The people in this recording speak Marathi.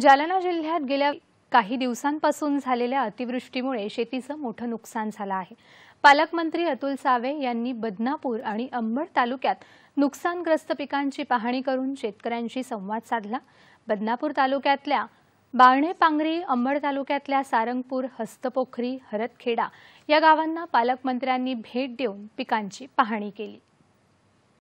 जालना जिल्ह्यात गेल्या काही दिवसांपासून झालेल्या अतिवृष्टीमुळे शेतीचं मोठं नुकसान झालं आहे पालकमंत्री अतुल सावे यांनी बदनापूर आणि अंबड तालुक्यात नुकसानग्रस्त पिकांची पाहणी करून शेतकऱ्यांशी संवाद साधला बदनापूर तालुक्यातल्या बाळणे पांगरी अंबड तालुक्यातल्या सारंगपूर हस्तपोखरी हरतखेडा या गावांना पालकमंत्र्यांनी भेट देऊन पिकांची पाहणी केली